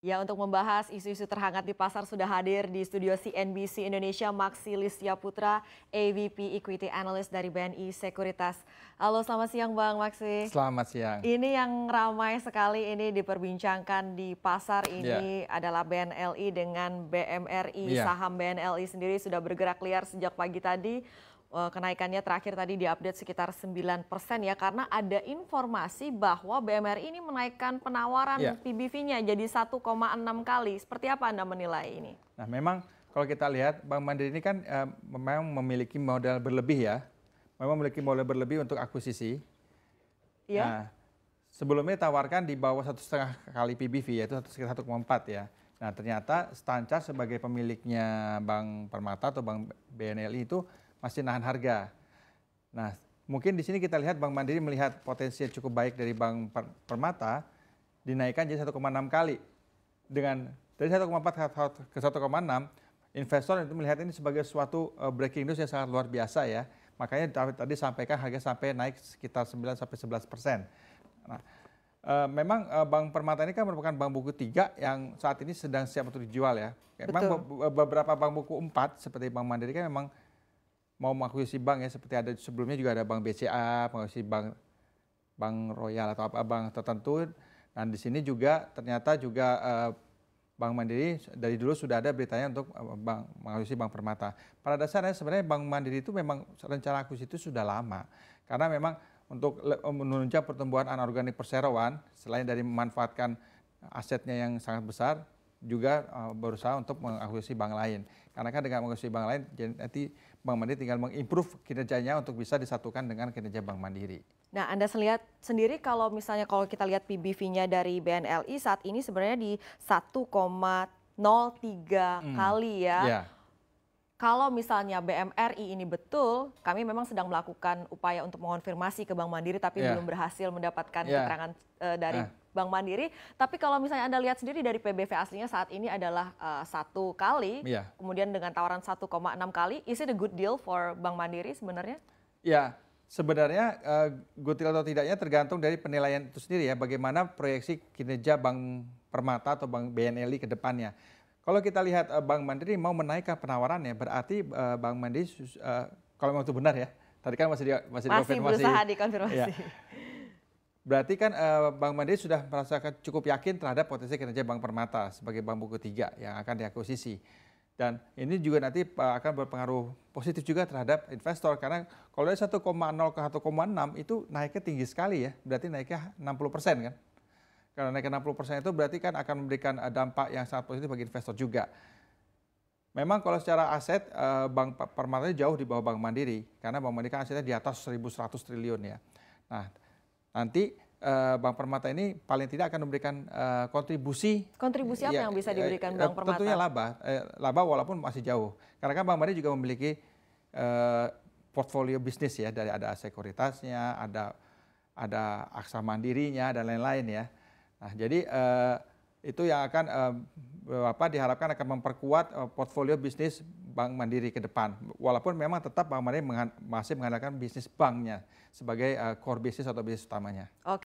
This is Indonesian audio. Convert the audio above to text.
Ya, untuk membahas isu-isu terhangat di pasar sudah hadir di studio CNBC Indonesia Maxi Listia Putra, AVP Equity Analyst dari BNI Sekuritas. Halo, selamat siang Bang Maxi. Selamat siang. Ini yang ramai sekali ini diperbincangkan di pasar ini yeah. adalah BNLI dengan BMRI. Yeah. Saham BNLI sendiri sudah bergerak liar sejak pagi tadi. Eh, kenaikannya terakhir tadi diupdate sekitar 9 persen ya karena ada informasi bahwa BMRI ini menaikkan penawaran ya. PBV-nya jadi 1,6 kali. Seperti apa Anda menilai ini? Nah memang kalau kita lihat Bank Mandiri ini kan eh, memang memiliki modal berlebih ya. Memang memiliki modal berlebih untuk akuisisi. Ya. Nah, sebelumnya ditawarkan di bawah satu setengah kali PBV yaitu sekitar 1,4 ya. Nah ternyata Stanca sebagai pemiliknya Bank Permata atau Bank BNLI itu masih nahan harga. Nah, mungkin di sini kita lihat Bank Mandiri melihat potensi yang cukup baik dari Bank Permata dinaikkan jadi 1,6 kali. Dengan dari 1,4 ke 1,6, investor itu melihat ini sebagai suatu eh, breaking news yang sangat luar biasa ya. Makanya tadi sampaikan harga sampai naik sekitar 9 sampai 11 persen. Nah, eh, memang eh, Bank Permata ini kan merupakan bank buku tiga yang saat ini sedang siap untuk dijual ya. Memang beberapa bank buku empat seperti Bank Mandiri kan memang mau mengakuisisi bank ya seperti ada sebelumnya juga ada bank BCA, mengakuisisi bank bank Royal atau apa bank tertentu. Dan di sini juga ternyata juga eh, Bank Mandiri dari dulu sudah ada beritanya untuk eh, bank mengakuisisi Bank Permata. Pada dasarnya sebenarnya Bank Mandiri itu memang rencana akuisisi itu sudah lama karena memang untuk eh, menunjang pertumbuhan anorganik perseroan selain dari memanfaatkan asetnya yang sangat besar juga uh, berusaha untuk mengakuisisi bank lain. Karena kan dengan mengakuisisi bank lain, jadi nanti Bank Mandiri tinggal mengimprove kinerjanya untuk bisa disatukan dengan kinerja Bank Mandiri. Nah, Anda lihat sendiri kalau misalnya kalau kita lihat PBV-nya dari BNLI saat ini sebenarnya di 1,03 hmm. kali ya. Yeah. Kalau misalnya BMRI ini betul, kami memang sedang melakukan upaya untuk mengonfirmasi ke Bank Mandiri tapi yeah. belum berhasil mendapatkan yeah. keterangan uh, dari uh. Bank Mandiri. Tapi kalau misalnya Anda lihat sendiri dari PBV aslinya saat ini adalah uh, satu kali, yeah. kemudian dengan tawaran 1,6 kali, is it a good deal for Bank Mandiri sebenarnya? Ya, Sebenarnya uh, good deal atau tidaknya tergantung dari penilaian itu sendiri ya, bagaimana proyeksi kinerja Bank Permata atau Bank BNLI ke depannya. Kalau kita lihat uh, Bank Mandiri mau menaikkan penawarannya, berarti uh, Bank Mandiri uh, kalau memang itu benar ya, tadi kan masih di, masih, masih dikonfirmasi. Masih berusaha dikonfirmasi. Ya Berarti kan uh, Bank Mandiri sudah merasakan cukup yakin terhadap potensi kinerja Bank Permata sebagai bank buku tiga yang akan diakuisisi. Dan ini juga nanti eh, akan berpengaruh positif juga terhadap investor karena kalau dari 1,0 ke 1,6 itu naiknya tinggi sekali ya, berarti naiknya 60 persen kan. Karena naiknya 60 persen itu berarti kan akan memberikan eh, dampak yang sangat positif bagi investor juga. Memang kalau secara aset Bank Permata jauh di bawah Bank Mandiri karena Bank Mandiri kan asetnya di atas 1.100 triliun ya. Nah, nanti eh, Bank Permata ini paling tidak akan memberikan eh, kontribusi. Kontribusi apa ya, yang bisa eh, diberikan Bank Permata? Tentunya laba, laba walaupun masih jauh. Karena kan Bank Permata juga memiliki portfolio bisnis ya, dari ada sekuritasnya, ada ada aksa mandirinya dan lain-lain ya. Nah jadi itu yang akan apa diharapkan akan memperkuat portfolio bisnis Bank Mandiri ke depan. Walaupun memang tetap Bank Mandiri masih mengandalkan bisnis banknya sebagai eh, core bisnis atau bisnis utamanya. Oke.